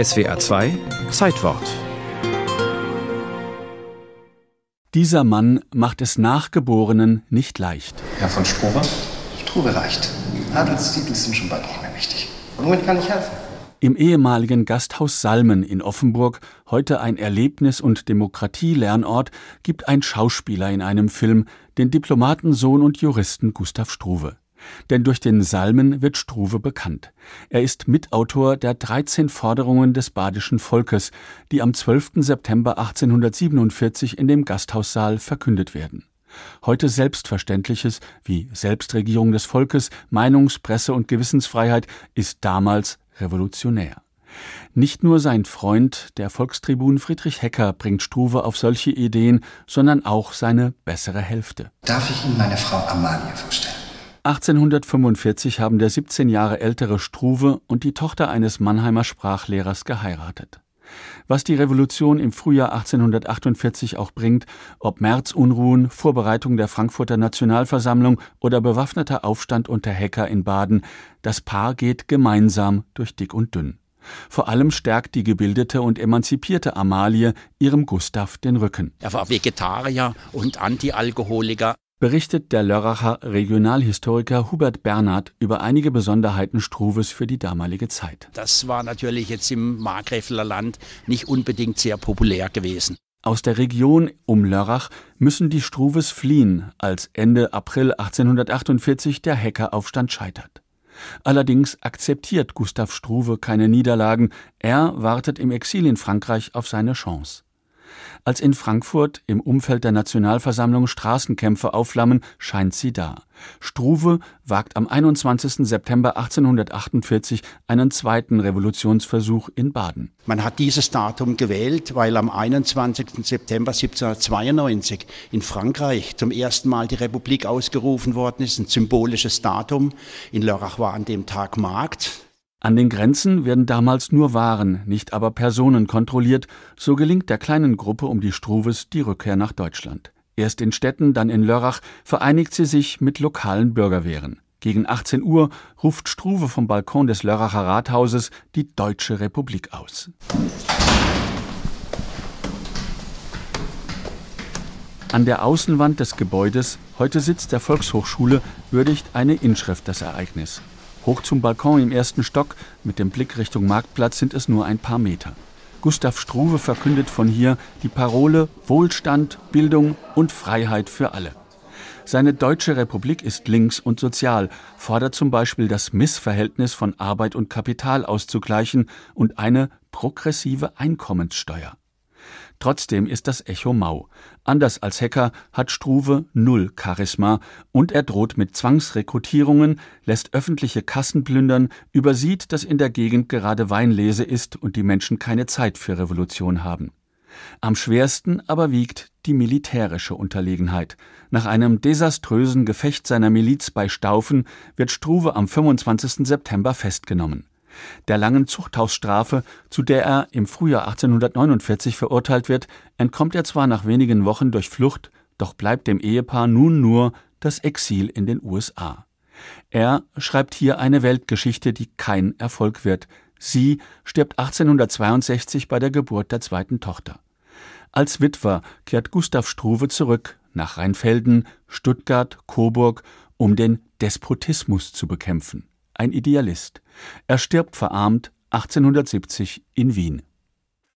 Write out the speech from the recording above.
SWA 2 Zeitwort. Dieser Mann macht es Nachgeborenen nicht leicht. Herr von Struve? Struve leicht. Adelstitel sind schon bald nicht mehr wichtig. Und womit kann ich helfen? Im ehemaligen Gasthaus Salmen in Offenburg, heute ein Erlebnis- und Demokratielernort, gibt ein Schauspieler in einem Film den Diplomatensohn und Juristen Gustav Struve. Denn durch den Salmen wird Struve bekannt. Er ist Mitautor der 13 Forderungen des badischen Volkes, die am 12. September 1847 in dem Gasthaussaal verkündet werden. Heute Selbstverständliches wie Selbstregierung des Volkes, Meinungs-, Presse- und Gewissensfreiheit ist damals revolutionär. Nicht nur sein Freund, der Volkstribun Friedrich Hecker, bringt Struve auf solche Ideen, sondern auch seine bessere Hälfte. Darf ich Ihnen meine Frau Amalie vorstellen? 1845 haben der 17 Jahre ältere Struve und die Tochter eines Mannheimer Sprachlehrers geheiratet. Was die Revolution im Frühjahr 1848 auch bringt, ob Märzunruhen, Vorbereitung der Frankfurter Nationalversammlung oder bewaffneter Aufstand unter Hecker in Baden, das Paar geht gemeinsam durch dick und dünn. Vor allem stärkt die gebildete und emanzipierte Amalie ihrem Gustav den Rücken. Er war Vegetarier und Antialkoholiker berichtet der Lörracher Regionalhistoriker Hubert Bernhard über einige Besonderheiten Struves für die damalige Zeit. Das war natürlich jetzt im Markgräfler Land nicht unbedingt sehr populär gewesen. Aus der Region um Lörrach müssen die Struves fliehen, als Ende April 1848 der Hackeraufstand scheitert. Allerdings akzeptiert Gustav Struve keine Niederlagen, er wartet im Exil in Frankreich auf seine Chance. Als in Frankfurt im Umfeld der Nationalversammlung Straßenkämpfe aufflammen, scheint sie da. Struve wagt am 21. September 1848 einen zweiten Revolutionsversuch in Baden. Man hat dieses Datum gewählt, weil am 21. September 1792 in Frankreich zum ersten Mal die Republik ausgerufen worden ist, ein symbolisches Datum. In Lörrach war an dem Tag Markt. An den Grenzen werden damals nur Waren, nicht aber Personen kontrolliert, so gelingt der kleinen Gruppe um die Struves die Rückkehr nach Deutschland. Erst in Städten, dann in Lörrach vereinigt sie sich mit lokalen Bürgerwehren. Gegen 18 Uhr ruft Struve vom Balkon des Lörracher Rathauses die Deutsche Republik aus. An der Außenwand des Gebäudes, heute Sitz der Volkshochschule, würdigt eine Inschrift das Ereignis. Hoch zum Balkon im ersten Stock, mit dem Blick Richtung Marktplatz sind es nur ein paar Meter. Gustav Struve verkündet von hier die Parole Wohlstand, Bildung und Freiheit für alle. Seine Deutsche Republik ist links und sozial, fordert zum Beispiel das Missverhältnis von Arbeit und Kapital auszugleichen und eine progressive Einkommenssteuer. Trotzdem ist das Echo mau. Anders als Hecker hat Struve null Charisma und er droht mit Zwangsrekrutierungen, lässt öffentliche Kassen plündern, übersieht, dass in der Gegend gerade Weinlese ist und die Menschen keine Zeit für Revolution haben. Am schwersten aber wiegt die militärische Unterlegenheit. Nach einem desaströsen Gefecht seiner Miliz bei Staufen wird Struve am 25. September festgenommen der langen Zuchthausstrafe, zu der er im Frühjahr 1849 verurteilt wird, entkommt er zwar nach wenigen Wochen durch Flucht, doch bleibt dem Ehepaar nun nur das Exil in den USA. Er schreibt hier eine Weltgeschichte, die kein Erfolg wird. Sie stirbt 1862 bei der Geburt der zweiten Tochter. Als Witwer kehrt Gustav Struve zurück nach Rheinfelden, Stuttgart, Coburg, um den Despotismus zu bekämpfen ein Idealist. Er stirbt verarmt 1870 in Wien.